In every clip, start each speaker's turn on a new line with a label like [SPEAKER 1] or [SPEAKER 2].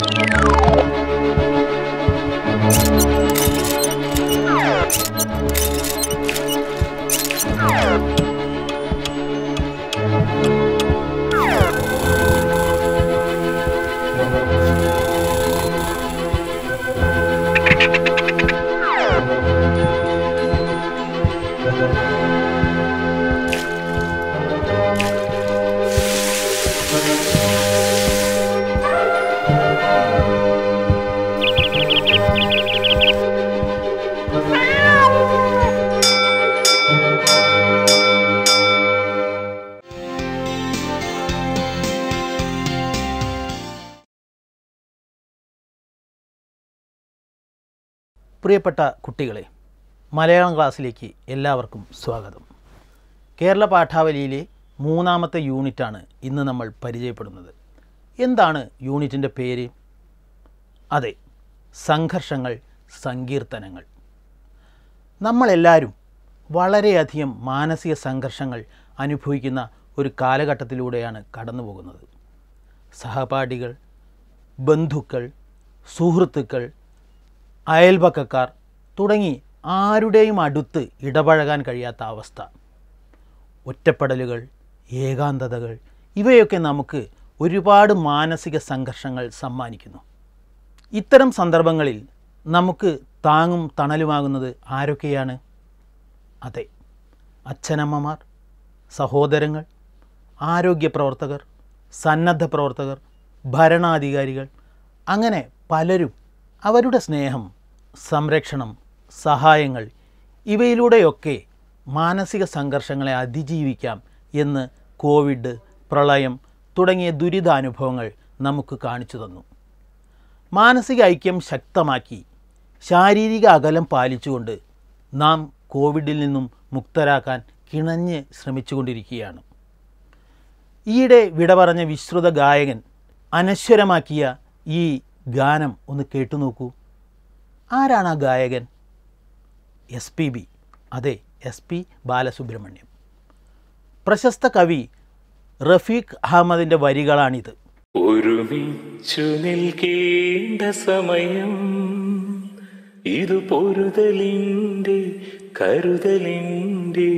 [SPEAKER 1] you
[SPEAKER 2] പ്രിയപ്പെട്ട കുട്ടികളെ മലയാളം ക്ലാസ്സിലേക്ക് എല്ലാവർക്കും സ്വാഗതം കേരള പാഠാവലിയിലെ മൂന്നാമത്തെ യൂണിറ്റാണ് ഇന്ന് നമ്മൾ പരിചയപ്പെടുന്നത് എന്താണ് യൂണിറ്റിൻ്റെ പേര് അതെ സംഘർഷങ്ങൾ സങ്കീർത്തനങ്ങൾ നമ്മളെല്ലാവരും വളരെയധികം മാനസിക സംഘർഷങ്ങൾ അനുഭവിക്കുന്ന ഒരു കാലഘട്ടത്തിലൂടെയാണ് കടന്നു പോകുന്നത് സഹപാഠികൾ ബന്ധുക്കൾ സുഹൃത്തുക്കൾ അയൽപക്കക്കാർ തുടങ്ങി ആരുടെയും അടുത്ത് ഇടപഴകാൻ കഴിയാത്ത അവസ്ഥ ഒറ്റപ്പെടലുകൾ ഏകാന്തതകൾ ഇവയൊക്കെ നമുക്ക് ഒരുപാട് മാനസിക സംഘർഷങ്ങൾ സമ്മാനിക്കുന്നു ഇത്തരം സന്ദർഭങ്ങളിൽ നമുക്ക് താങ്ങും തണലുമാകുന്നത് ആരൊക്കെയാണ് അതെ അച്ഛനമ്മമാർ സഹോദരങ്ങൾ ആരോഗ്യ പ്രവർത്തകർ സന്നദ്ധ പ്രവർത്തകർ ഭരണാധികാരികൾ അങ്ങനെ പലരും അവരുടെ സ്നേഹം സംരക്ഷണം സഹായങ്ങൾ ഇവയിലൂടെയൊക്കെ മാനസിക സംഘർഷങ്ങളെ അതിജീവിക്കാം എന്ന് കോവിഡ് പ്രളയം തുടങ്ങിയ ദുരിതാനുഭവങ്ങൾ നമുക്ക് കാണിച്ചു തന്നു മാനസിക ഐക്യം ശക്തമാക്കി ശാരീരിക അകലം പാലിച്ചുകൊണ്ട് നാം കോവിഡിൽ നിന്നും മുക്തരാക്കാൻ കിണഞ്ഞ് ശ്രമിച്ചുകൊണ്ടിരിക്കുകയാണ് ഈയിടെ വിട പറഞ്ഞ വിശ്രുത ഗായകൻ അനശ്വരമാക്കിയ ഈ ഗാനം ഒന്ന് കേട്ടു നോക്കൂ ആരാണ് ആ ഗായകൻ എസ് പി ബി അതെ എസ് പി ബാലസുബ്രഹ്മണ്യം പ്രശസ്ത കവി റഫീഖ് അഹമ്മദിൻ്റെ വരികളാണിത് ഒരുമിച്ചു നിൽക്കേണ്ട സമയം ഇത് പൊരുതലിൻ്റെ കരുതലിൻ്റെ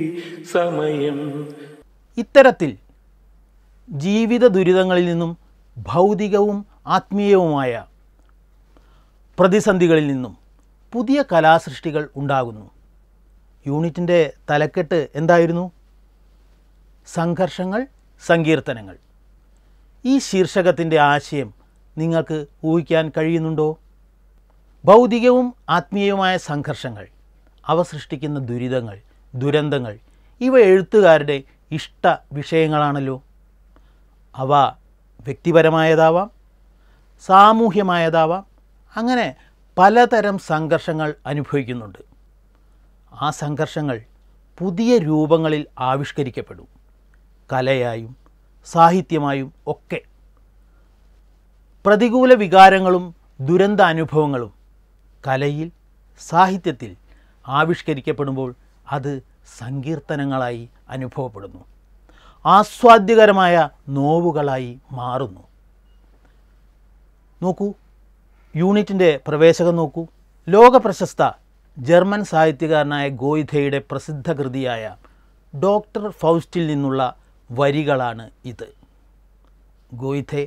[SPEAKER 2] സമയം ഇത്തരത്തിൽ ജീവിത ദുരിതങ്ങളിൽ നിന്നും ഭൗതികവും ആത്മീയവുമായ പ്രതിസന്ധികളിൽ നിന്നും പുതിയ കലാസൃഷ്ടികൾ ഉണ്ടാകുന്നു യൂണിറ്റിൻ്റെ തലക്കെട്ട് എന്തായിരുന്നു സംഘർഷങ്ങൾ സങ്കീർത്തനങ്ങൾ ഈ ശീർഷകത്തിൻ്റെ ആശയം നിങ്ങൾക്ക് ഊഹിക്കാൻ കഴിയുന്നുണ്ടോ ഭൗതികവും ആത്മീയവുമായ സംഘർഷങ്ങൾ അവ സൃഷ്ടിക്കുന്ന ദുരിതങ്ങൾ ദുരന്തങ്ങൾ ഇവ എഴുത്തുകാരുടെ ഇഷ്ട വിഷയങ്ങളാണല്ലോ അവ വ്യക്തിപരമായതാവാം സാമൂഹ്യമായതാവാം അങ്ങനെ പലതരം സംഘർഷങ്ങൾ അനുഭവിക്കുന്നുണ്ട് ആ സംഘർഷങ്ങൾ പുതിയ രൂപങ്ങളിൽ ആവിഷ്കരിക്കപ്പെടും കലയായും സാഹിത്യമായും ഒക്കെ പ്രതികൂല വികാരങ്ങളും ദുരന്ത അനുഭവങ്ങളും കലയിൽ സാഹിത്യത്തിൽ ആവിഷ്കരിക്കപ്പെടുമ്പോൾ അത് സങ്കീർത്തനങ്ങളായി അനുഭവപ്പെടുന്നു ആസ്വാദ്യകരമായ നോവുകളായി മാറുന്നു നോക്കൂ യൂണിറ്റിൻ്റെ പ്രവേശകം നോക്കൂ ലോക പ്രശസ്ത ജർമ്മൻ സാഹിത്യകാരനായ ഗോയിധയുടെ പ്രസിദ്ധ കൃതിയായ ഡോക്ടർ ഫൗസ്റ്റിൽ നിന്നുള്ള വരികളാണ് ഇത് ഗോയിധെ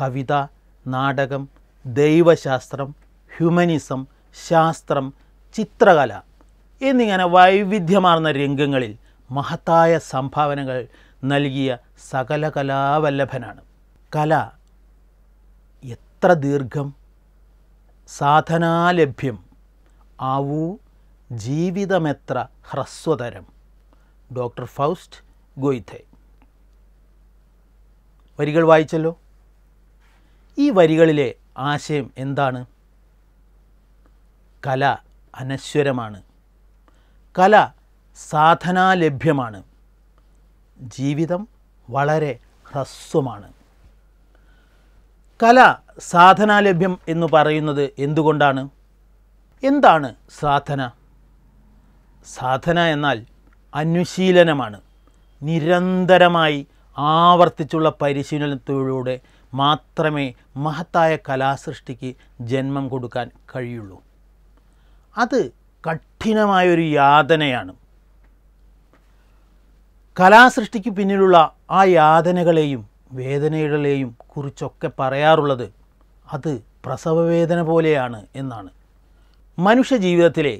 [SPEAKER 2] കവിത നാടകം ദൈവശാസ്ത്രം ഹ്യൂമനിസം ശാസ്ത്രം ചിത്രകല എന്നിങ്ങനെ വൈവിധ്യമാർന്ന രംഗങ്ങളിൽ മഹത്തായ സംഭാവനകൾ നൽകിയ സകല കലാവല്ലഭനാണ് കല എത്ര ദീർഘം സാധനാലഭ്യം ആവു ജീവിതമെത്ര ഹ്രസ്വതരം ഡോക്ടർ ഫൗസ്റ്റ് ഗോയിഥെ വരികൾ വായിച്ചല്ലോ ഈ വരികളിലെ ആശയം എന്താണ് കല അനശ്വരമാണ് കല സാധനാലഭ്യമാണ് ജീവിതം വളരെ ഹ്രസ്വമാണ് കല സാധനാലഭ്യം എന്ന് പറയുന്നത് എന്തുകൊണ്ടാണ് എന്താണ് സാധന സാധന എന്നാൽ അനുശീലനമാണ് നിരന്തരമായി ആവർത്തിച്ചുള്ള പരിശീലനത്തിലൂടെ മാത്രമേ മഹത്തായ കലാസൃഷ്ടിക്ക് ജന്മം കൊടുക്കാൻ കഴിയുള്ളൂ അത് കഠിനമായൊരു യാതനയാണ് കലാസൃഷ്ടിക്ക് പിന്നിലുള്ള ആ യാതനകളെയും വേദനകളെയും കുറിച്ചൊക്കെ പറയാറുള്ളത് അത് പ്രസവവേദന പോലെയാണ് എന്നാണ് മനുഷ്യ ജീവിതത്തിലെ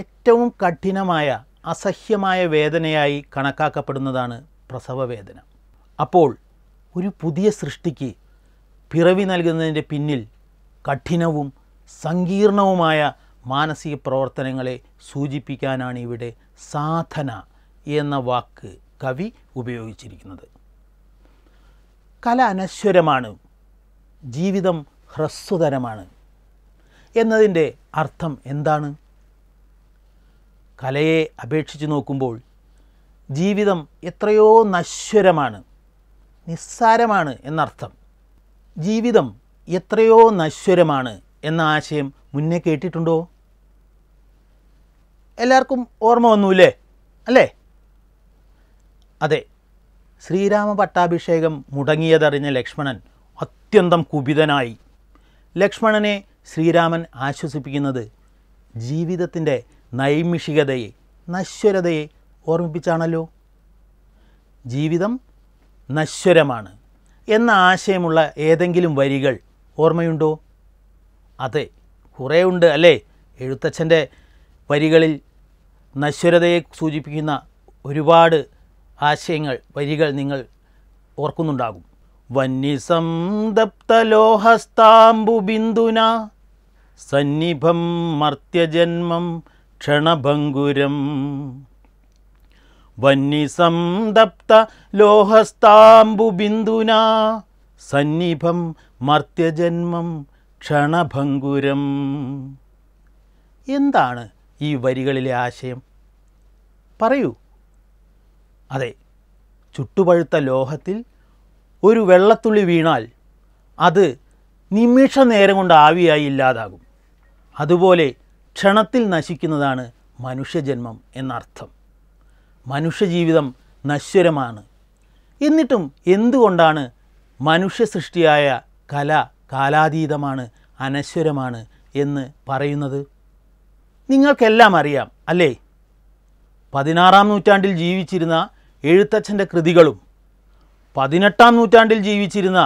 [SPEAKER 2] ഏറ്റവും കഠിനമായ അസഹ്യമായ വേദനയായി കണക്കാക്കപ്പെടുന്നതാണ് പ്രസവവേദന അപ്പോൾ ഒരു പുതിയ സൃഷ്ടിക്ക് പിറവി നൽകുന്നതിൻ്റെ പിന്നിൽ കഠിനവും സങ്കീർണവുമായ മാനസിക പ്രവർത്തനങ്ങളെ സൂചിപ്പിക്കാനാണ് ഇവിടെ സാധന എന്ന വാക്ക് കവി ഉപയോഗിച്ചിരിക്കുന്നത് കല അനശ്വരമാണ് ജീവിതം ഹ്രസ്വതരമാണ് എന്നതിൻ്റെ അർത്ഥം എന്താണ് കലയെ അപേക്ഷിച്ച് നോക്കുമ്പോൾ ജീവിതം എത്രയോ നശ്വരമാണ് നിസ്സാരമാണ് എന്നർത്ഥം ജീവിതം എത്രയോ നശ്വരമാണ് എന്ന ആശയം മുന്നേ കേട്ടിട്ടുണ്ടോ എല്ലാവർക്കും ഓർമ്മ വന്നൂല്ലേ അല്ലേ അതെ ശ്രീരാമ പട്ടാഭിഷേകം മുടങ്ങിയതറിഞ്ഞ ലക്ഷ്മണൻ അത്യന്തം കുപിതനായി ലക്ഷ്മണനെ ശ്രീരാമൻ ആശ്വസിപ്പിക്കുന്നത് ജീവിതത്തിൻ്റെ നൈമിഷികതയെ നശ്വരതയെ ഓർമ്മിപ്പിച്ചാണല്ലോ ജീവിതം നശ്വരമാണ് എന്ന ആശയമുള്ള ഏതെങ്കിലും വരികൾ ഓർമ്മയുണ്ടോ അതെ കുറേ ഉണ്ട് അല്ലേ എഴുത്തച്ഛൻ്റെ വരികളിൽ നശ്വരതയെ സൂചിപ്പിക്കുന്ന ഒരുപാട് ആശയങ്ങൾ വരികൾ നിങ്ങൾ ഓർക്കുന്നുണ്ടാകും വന്യസംതപ്തലോഹസ്താംബു ബിന്ദുന സന്നിഭം മർത്യജന്മം ക്ഷണഭങ്കുരം വന്യസംതപ്ത ലോഹസ്താംബു ബിന്ദുന സന്നിഭം മർത്യജന്മം ക്ഷണഭംഗുരം എന്താണ് ഈ വരികളിലെ ആശയം പറയൂ അതെ ചുട്ടുപഴുത്ത ലോഹത്തിൽ ഒരു വെള്ളത്തുള്ളി വീണാൽ അത് നിമിഷ നേരം കൊണ്ട് ആവിയായി ഇല്ലാതാകും അതുപോലെ ക്ഷണത്തിൽ നശിക്കുന്നതാണ് മനുഷ്യജന്മം എന്നർത്ഥം മനുഷ്യജീവിതം നശ്വരമാണ് എന്നിട്ടും എന്തുകൊണ്ടാണ് മനുഷ്യ സൃഷ്ടിയായ കല കാലാതീതമാണ് അനശ്വരമാണ് എന്ന് പറയുന്നത് നിങ്ങൾക്കെല്ലാം അറിയാം അല്ലേ പതിനാറാം നൂറ്റാണ്ടിൽ ജീവിച്ചിരുന്ന എഴുത്തച്ഛൻ്റെ കൃതികളും പതിനെട്ടാം നൂറ്റാണ്ടിൽ ജീവിച്ചിരുന്ന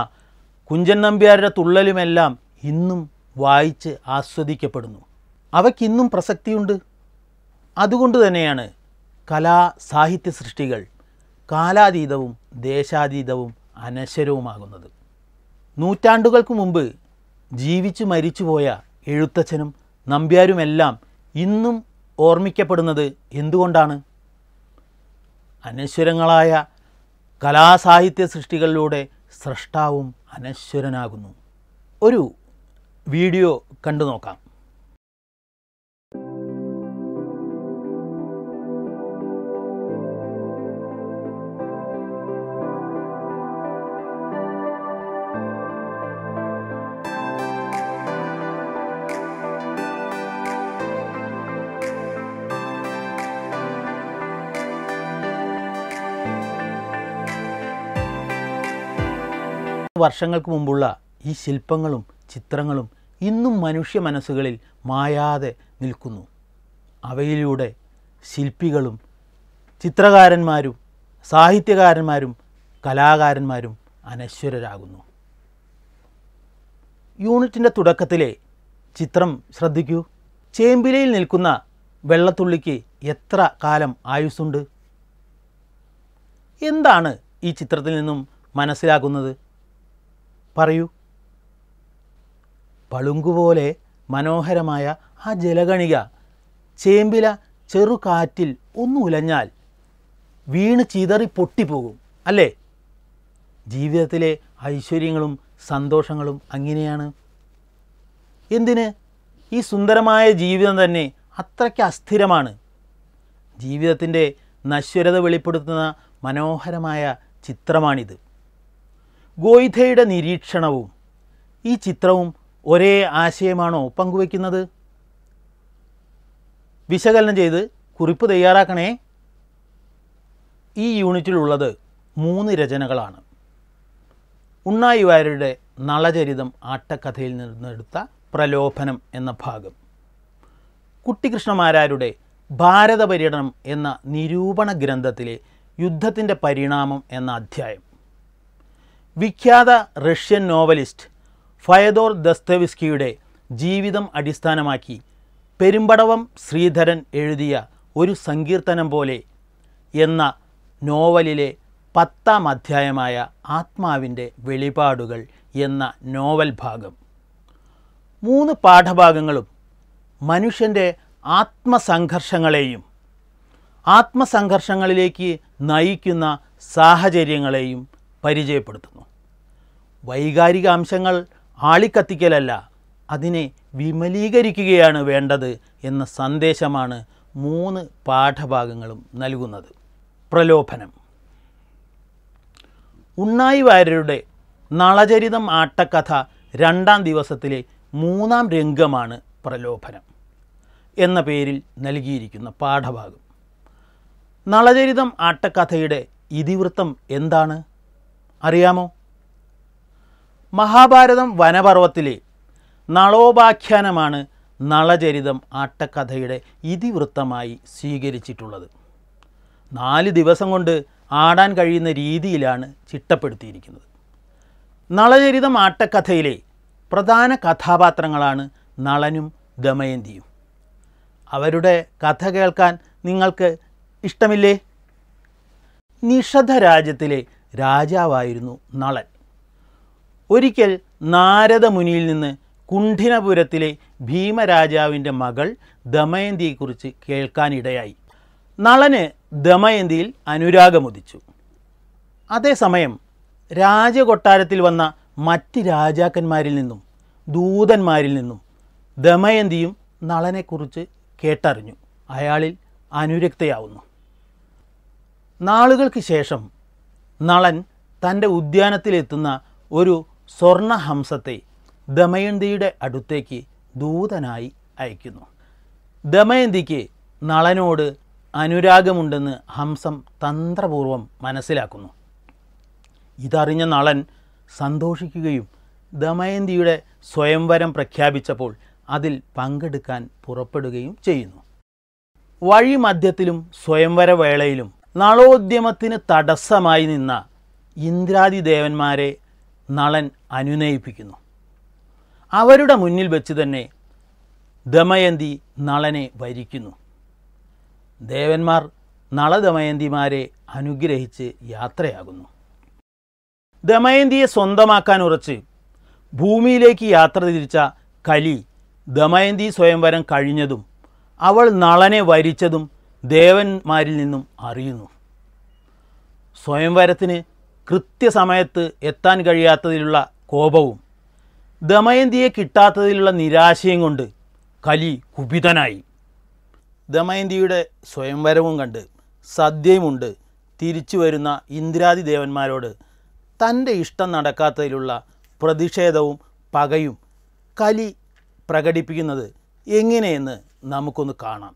[SPEAKER 2] കുഞ്ചൻ നമ്പ്യാരുടെ തുള്ളലുമെല്ലാം ഇന്നും വായിച്ച് ആസ്വദിക്കപ്പെടുന്നു അവയ്ക്കിന്നും പ്രസക്തിയുണ്ട് അതുകൊണ്ട് തന്നെയാണ് കലാ സാഹിത്യ സൃഷ്ടികൾ കാലാതീതവും ദേശാതീതവും അനശ്വരവുമാകുന്നത് നൂറ്റാണ്ടുകൾക്ക് മുമ്പ് ജീവിച്ചു മരിച്ചുപോയ എഴുത്തച്ഛനും നമ്പ്യാരുമെല്ലാം ഇന്നും ഓർമ്മിക്കപ്പെടുന്നത് എന്തുകൊണ്ടാണ് അനശ്വരങ്ങളായ കലാസാഹിത്യ സൃഷ്ടികളിലൂടെ സൃഷ്ടാവും അനശ്വരനാകുന്നു ഒരു വീഡിയോ കണ്ടു നോക്കാം വർഷങ്ങൾക്ക് മുമ്പുള്ള ഈ ശില്പങ്ങളും ചിത്രങ്ങളും ഇന്നും മനുഷ്യ മനസ്സുകളിൽ മായാതെ നിൽക്കുന്നു അവയിലൂടെ ശില്പികളും ചിത്രകാരന്മാരും സാഹിത്യകാരന്മാരും കലാകാരന്മാരും അനശ്വരരാകുന്നു യൂണിറ്റിൻ്റെ തുടക്കത്തിലെ ചിത്രം ശ്രദ്ധിക്കൂ ചേമ്പിലയിൽ നിൽക്കുന്ന വെള്ളത്തുള്ളിക്ക് എത്ര കാലം ആയുസ്സുണ്ട് എന്താണ് ഈ ചിത്രത്തിൽ നിന്നും മനസ്സിലാക്കുന്നത് പറയൂ പളുങ്കുപോലെ മനോഹരമായ ആ ജലഗണിക ചേമ്പില ചെറുകാറ്റിൽ ഒന്ന് ഉലഞ്ഞാൽ വീണ് ചിതറി പൊട്ടിപ്പോകും അല്ലേ ജീവിതത്തിലെ ഐശ്വര്യങ്ങളും സന്തോഷങ്ങളും അങ്ങനെയാണ് എന്തിന് ഈ സുന്ദരമായ ജീവിതം തന്നെ അത്രയ്ക്ക് അസ്ഥിരമാണ് ജീവിതത്തിൻ്റെ നശ്വരത വെളിപ്പെടുത്തുന്ന മനോഹരമായ ചിത്രമാണിത് ഗോയിധയുടെ നിരീക്ഷണവും ഈ ചിത്രവും ഒരേ ആശയമാണോ പങ്കുവയ്ക്കുന്നത് വിശകലനം ചെയ്ത് കുറിപ്പ് തയ്യാറാക്കണേ ഈ യൂണിറ്റിലുള്ളത് മൂന്ന് രചനകളാണ് ഉണ്ണായി വാര്യരുടെ നളചരിതം ആട്ടക്കഥയിൽ നിന്നെടുത്ത പ്രലോഭനം എന്ന ഭാഗം കുട്ടികൃഷ്ണമാരാരുടെ ഭാരത പര്യടനം എന്ന നിരൂപണ ഗ്രന്ഥത്തിലെ യുദ്ധത്തിൻ്റെ പരിണാമം എന്ന അധ്യായം വിഖ്യാത റഷ്യൻ നോവലിസ്റ്റ് ഫയദോർ ദസ്തവിസ്കിയുടെ ജീവിതം അടിസ്ഥാനമാക്കി പെരുമ്പടവം ശ്രീധരൻ എഴുതിയ ഒരു സങ്കീർത്തനം പോലെ എന്ന നോവലിലെ പത്താം അധ്യായമായ ആത്മാവിൻ്റെ വെളിപാടുകൾ എന്ന നോവൽ ഭാഗം മൂന്ന് പാഠഭാഗങ്ങളും മനുഷ്യൻ്റെ ആത്മസംഘർഷങ്ങളെയും ആത്മസംഘർഷങ്ങളിലേക്ക് നയിക്കുന്ന സാഹചര്യങ്ങളെയും പരിചയപ്പെടുത്തുന്നു വൈകാരികാംശങ്ങൾ ആളിക്കത്തിക്കലല്ല അതിനെ വിമലീകരിക്കുകയാണ് വേണ്ടത് എന്ന സന്ദേശമാണ് മൂന്ന് പാഠഭാഗങ്ങളും നൽകുന്നത് പ്രലോഭനം ഉണ്ണായി വാര്യരുടെ നളചരിതം ആട്ടക്കഥ രണ്ടാം ദിവസത്തിലെ മൂന്നാം രംഗമാണ് പ്രലോഭനം എന്ന പേരിൽ നൽകിയിരിക്കുന്ന പാഠഭാഗം നളചരിതം ആട്ടക്കഥയുടെ ഇതിവൃത്തം എന്താണ് അറിയാമോ മഹാഭാരതം വനപർവ്വത്തിലെ നളോപാഖ്യാനമാണ് നളചരിതം ആട്ടക്കഥയുടെ ഇതിവൃത്തമായി സ്വീകരിച്ചിട്ടുള്ളത് നാല് ദിവസം കൊണ്ട് ആടാൻ കഴിയുന്ന രീതിയിലാണ് ചിട്ടപ്പെടുത്തിയിരിക്കുന്നത് നളചരിതം ആട്ടക്കഥയിലെ പ്രധാന കഥാപാത്രങ്ങളാണ് നളനും ദമയന്തിയും അവരുടെ കഥ കേൾക്കാൻ നിങ്ങൾക്ക് ഇഷ്ടമില്ലേ നിഷധ രാജ്യത്തിലെ രാജാവായിരുന്നു നളൻ ഒരിക്കൽ മുനിയിൽ നിന്ന് കുണ്ഠിനപുരത്തിലെ ഭീമരാജാവിൻ്റെ മകൾ ദമയന്തിയെക്കുറിച്ച് കേൾക്കാനിടയായി നളന് ദമയന്തിയിൽ അനുരാഗമുദിച്ചു അതേസമയം രാജകൊട്ടാരത്തിൽ വന്ന മറ്റ് രാജാക്കന്മാരിൽ നിന്നും ദൂതന്മാരിൽ നിന്നും ദമയന്തിയും നളനെക്കുറിച്ച് കേട്ടറിഞ്ഞു അയാളിൽ അനുരക്തയാവുന്നു നാളുകൾക്ക് ശേഷം നളൻ തൻ്റെ ഉദ്യാനത്തിലെത്തുന്ന ഒരു സ്വർണഹംസത്തെ ദമയന്തിയുടെ അടുത്തേക്ക് ദൂതനായി അയക്കുന്നു ദമയന്തിക്ക് നളനോട് അനുരാഗമുണ്ടെന്ന് ഹംസം തന്ത്രപൂർവം മനസ്സിലാക്കുന്നു ഇതറിഞ്ഞ നളൻ സന്തോഷിക്കുകയും ദമയന്തിയുടെ സ്വയംവരം പ്രഖ്യാപിച്ചപ്പോൾ അതിൽ പങ്കെടുക്കാൻ പുറപ്പെടുകയും ചെയ്യുന്നു വഴിമധ്യത്തിലും സ്വയംവര വേളയിലും നളോദ്യമത്തിന് തടസ്സമായി നിന്ന ഇന്ദ്രാദി ദേവന്മാരെ നളൻ അനുനയിപ്പിക്കുന്നു അവരുടെ മുന്നിൽ വെച്ച് തന്നെ ദമയന്തി നളനെ ഭരിക്കുന്നു ദേവന്മാർ നളദമയന്തിമാരെ അനുഗ്രഹിച്ച് യാത്രയാകുന്നു ദമയന്തിയെ സ്വന്തമാക്കാൻ ഉറച്ച് ഭൂമിയിലേക്ക് യാത്ര തിരിച്ച കലി ദമയന്തി സ്വയംവരം കഴിഞ്ഞതും അവൾ നളനെ വരിച്ചതും ദേവന്മാരിൽ നിന്നും അറിയുന്നു സ്വയംവരത്തിന് കൃത്യസമയത്ത് എത്താൻ കഴിയാത്തതിലുള്ള കോപവും ദമയന്തിയെ കിട്ടാത്തതിലുള്ള നിരാശയും കൊണ്ട് കലി കുപിതനായി ദമയന്തിയുടെ സ്വയംവരവും കണ്ട് സദ്യയുമുണ്ട് തിരിച്ചു വരുന്ന ഇന്ദ്രാദി ദേവന്മാരോട് തൻ്റെ ഇഷ്ടം നടക്കാത്തതിലുള്ള പ്രതിഷേധവും പകയും കലി പ്രകടിപ്പിക്കുന്നത് എങ്ങനെയെന്ന് നമുക്കൊന്ന് കാണാം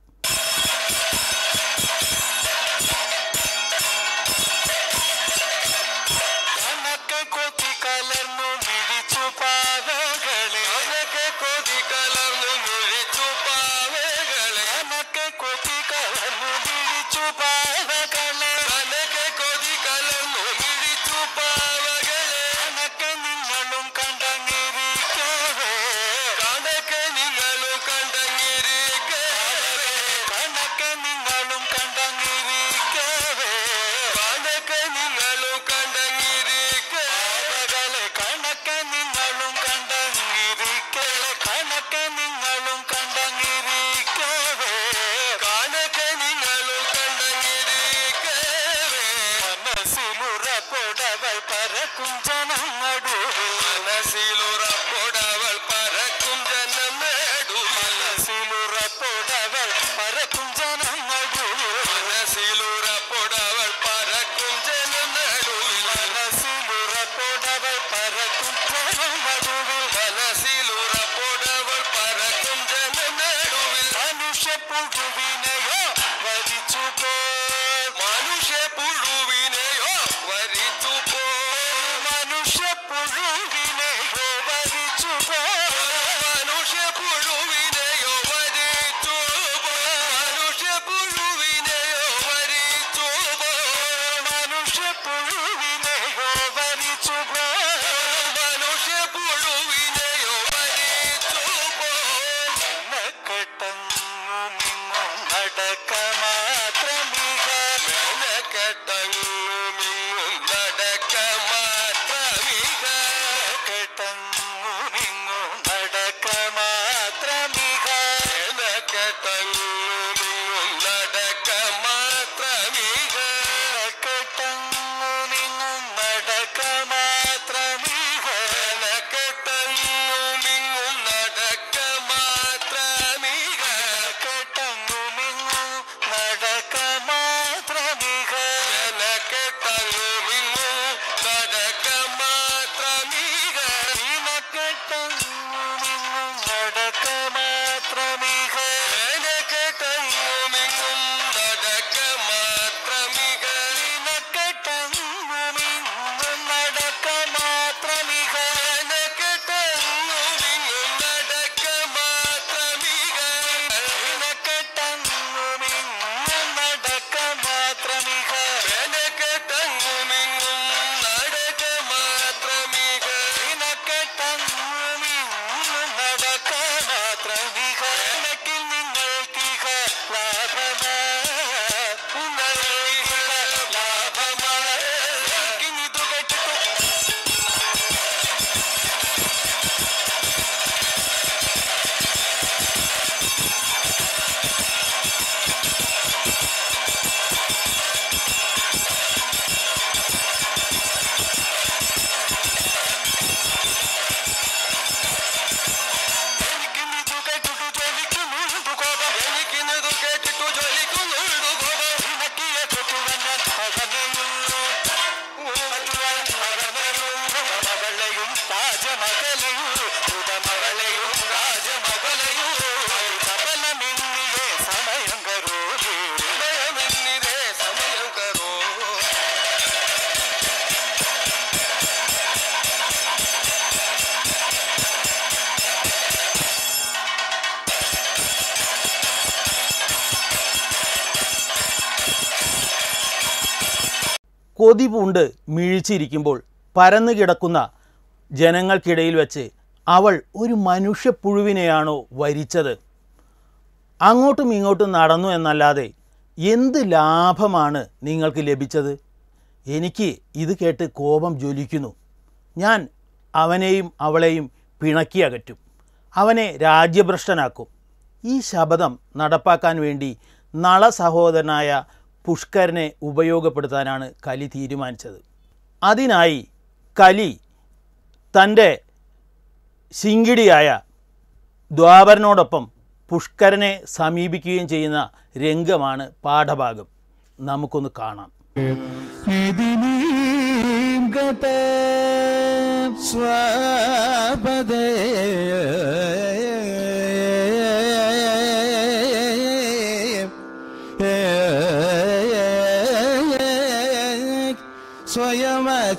[SPEAKER 1] പുഴുവിനെ
[SPEAKER 2] കൊതി പൂണ്ട് മിഴിച്ചിരിക്കുമ്പോൾ പരന്നു കിടക്കുന്ന ജനങ്ങൾക്കിടയിൽ വെച്ച് അവൾ ഒരു മനുഷ്യപ്പുഴുവിനെയാണോ വരിച്ചത് അങ്ങോട്ടും ഇങ്ങോട്ടും നടന്നു എന്നല്ലാതെ എന്ത് ലാഭമാണ് നിങ്ങൾക്ക് ലഭിച്ചത് എനിക്ക് ഇത് കേട്ട് കോപം ജ്വലിക്കുന്നു ഞാൻ അവനെയും അവളെയും പിണക്കി അകറ്റും അവനെ രാജ്യഭ്രഷ്ടനാക്കും ഈ ശപഥം നടപ്പാക്കാൻ വേണ്ടി നള സഹോദരനായ പുഷ്കരനെ ഉപയോഗപ്പെടുത്താനാണ് കലി തീരുമാനിച്ചത് അതിനായി കലി തൻ്റെ ശിങ്കിടിയായ ദ്വാപരനോടൊപ്പം പുഷ്കരനെ സമീപിക്കുകയും ചെയ്യുന്ന രംഗമാണ് പാഠഭാഗം നമുക്കൊന്ന് കാണാം
[SPEAKER 1] സ്വാപദേ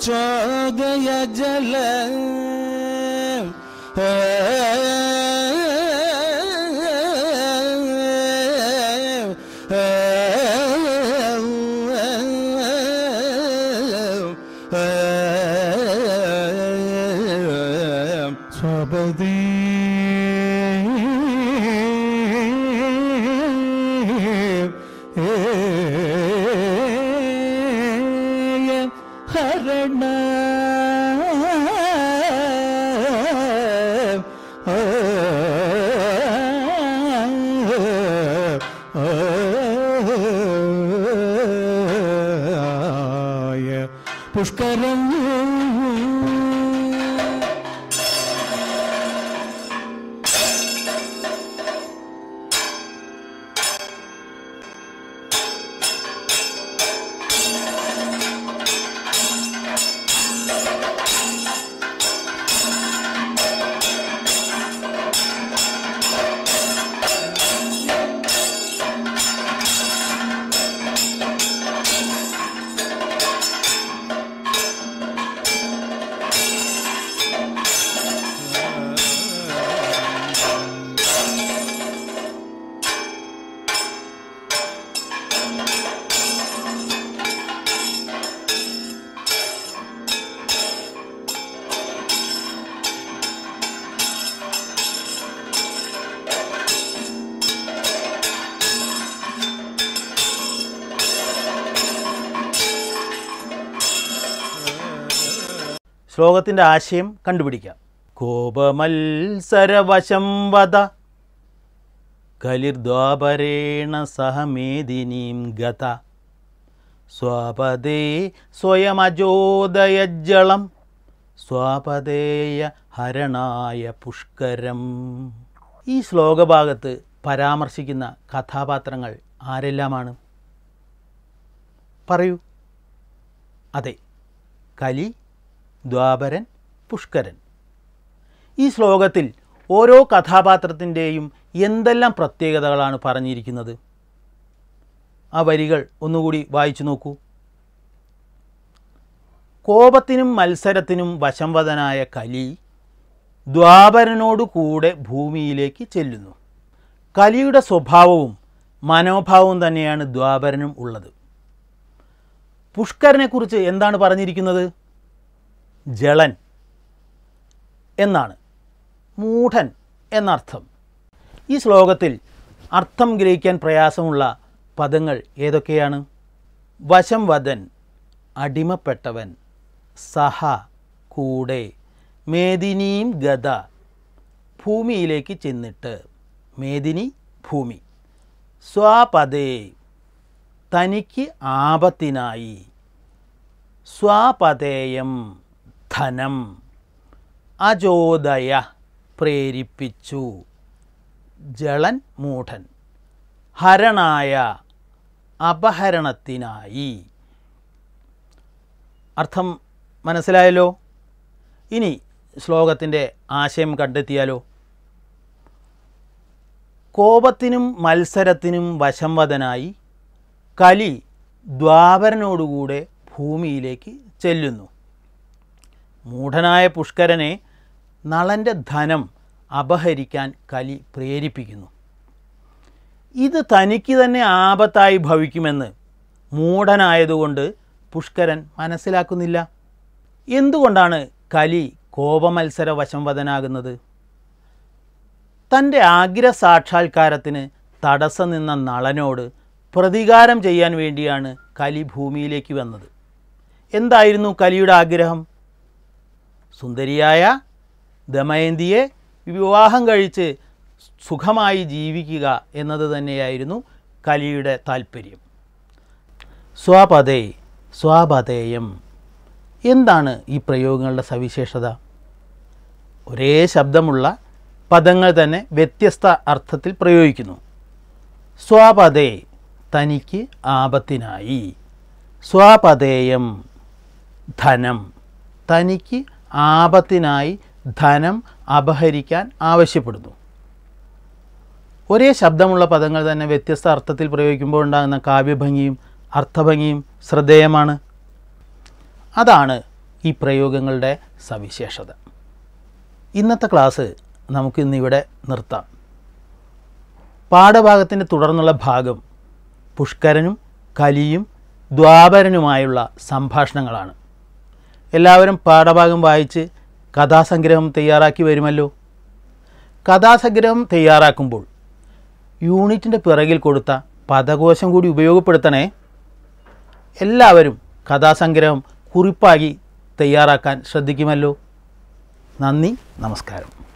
[SPEAKER 1] چو گیا جل Trouble
[SPEAKER 2] ശ്ലോകത്തിൻ്റെ ആശയം കണ്ടുപിടിക്കാം കോപമത്സരവശം വധ കലിർദ്വാപരേണ സഹമേദിനീം ഗത സ്വാപദേ സ്വയമജോദയജ്ജളം സ്വാപദേയ ഹരണായ പുഷ്കരം ഈ ശ്ലോകഭാഗത്ത് പരാമർശിക്കുന്ന കഥാപാത്രങ്ങൾ ആരെല്ലാമാണ് പറയൂ അതെ കലി ദ്വാപരൻ പുഷ്കരൻ ഈ ശ്ലോകത്തിൽ ഓരോ കഥാപാത്രത്തിൻ്റെയും എന്തെല്ലാം പ്രത്യേകതകളാണ് പറഞ്ഞിരിക്കുന്നത് ആ വരികൾ ഒന്നുകൂടി വായിച്ചു നോക്കൂ കോപത്തിനും മത്സരത്തിനും വശംവദനായ കലി ദ്വാപരനോടുകൂടെ കൂടെ ഭൂമിയിലേക്ക് ചെല്ലുന്നു കലിയുടെ സ്വഭാവവും മനോഭാവവും തന്നെയാണ് ദ്വാപരനും ഉള്ളത് പുഷ്കരനെക്കുറിച്ച് എന്താണ് പറഞ്ഞിരിക്കുന്നത് ജളൻ എന്നാണ് മൂഢൻ എന്നർത്ഥം ഈ ശ്ലോകത്തിൽ അർത്ഥം ഗ്രഹിക്കാൻ പ്രയാസമുള്ള പദങ്ങൾ ഏതൊക്കെയാണ് വശം വദൻ അടിമപ്പെട്ടവൻ സഹ കൂടെ മേദിനീം ഗത ഭൂമിയിലേക്ക് ചെന്നിട്ട് മേദിനി ഭൂമി സ്വാപദേ തനിക്ക് ആപത്തിനായി സ്വാപതേയം ധനം അജോദയ പ്രേരിപ്പിച്ചു ജളൻ മൂഢൻ ഹരണായ അപഹരണത്തിനായി അർത്ഥം മനസ്സിലായല്ലോ ഇനി ശ്ലോകത്തിൻ്റെ ആശയം കണ്ടെത്തിയാലോ കോപത്തിനും മത്സരത്തിനും വശംവദനായി കലി ദ്വാപരനോടുകൂടെ ഭൂമിയിലേക്ക് ചെല്ലുന്നു മൂഢനായ പുഷ്കരനെ നളൻ്റെ ധനം അപഹരിക്കാൻ കലി പ്രേരിപ്പിക്കുന്നു ഇത് തനിക്ക് തന്നെ ആപത്തായി ഭവിക്കുമെന്ന് മൂഢനായതുകൊണ്ട് പുഷ്കരൻ മനസ്സിലാക്കുന്നില്ല എന്തുകൊണ്ടാണ് കലി കോപമത്സര വശംവദനാകുന്നത് തൻ്റെ ആഗ്രസാക്ഷാത്കാരത്തിന് തടസ്സം നിന്ന നളനോട് പ്രതികാരം ചെയ്യാൻ വേണ്ടിയാണ് കലി ഭൂമിയിലേക്ക് വന്നത് എന്തായിരുന്നു കലിയുടെ ആഗ്രഹം സുന്ദരിയായ ദമയന്തിയെ വിവാഹം കഴിച്ച് സുഖമായി ജീവിക്കുക എന്നത് തന്നെയായിരുന്നു കലിയുടെ താല്പര്യം സ്വാപതേ സ്വാപതേയം എന്താണ് ഈ പ്രയോഗങ്ങളുടെ സവിശേഷത ഒരേ ശബ്ദമുള്ള പദങ്ങൾ തന്നെ വ്യത്യസ്ത അർത്ഥത്തിൽ പ്രയോഗിക്കുന്നു സ്വാപതേ തനിക്ക് ആപത്തിനായി സ്വാപതേയം ധനം തനിക്ക് ആപത്തിനായി ധനം അപഹരിക്കാൻ ആവശ്യപ്പെടുന്നു ഒരേ ശബ്ദമുള്ള പദങ്ങൾ തന്നെ വ്യത്യസ്ത അർത്ഥത്തിൽ പ്രയോഗിക്കുമ്പോൾ ഉണ്ടാകുന്ന കാവ്യഭംഗിയും അർത്ഥഭംഗിയും ശ്രദ്ധേയമാണ് അതാണ് ഈ പ്രയോഗങ്ങളുടെ സവിശേഷത ഇന്നത്തെ ക്ലാസ് നമുക്കിന്നിവിടെ നിർത്താം പാഠഭാഗത്തിൻ്റെ തുടർന്നുള്ള ഭാഗം പുഷ്കരനും കലിയും ദ്വാപരനുമായുള്ള സംഭാഷണങ്ങളാണ് എല്ലാവരും പാഠഭാഗം വായിച്ച് കഥാസംഗ്രഹം തയ്യാറാക്കി വരുമല്ലോ കഥാസംഗ്രഹം തയ്യാറാക്കുമ്പോൾ യൂണിറ്റിൻ്റെ പിറകിൽ കൊടുത്ത പദകോശം കൂടി ഉപയോഗപ്പെടുത്തണേ എല്ലാവരും കഥാസംഗ്രഹം കുറിപ്പാക്കി തയ്യാറാക്കാൻ ശ്രദ്ധിക്കുമല്ലോ നന്ദി നമസ്കാരം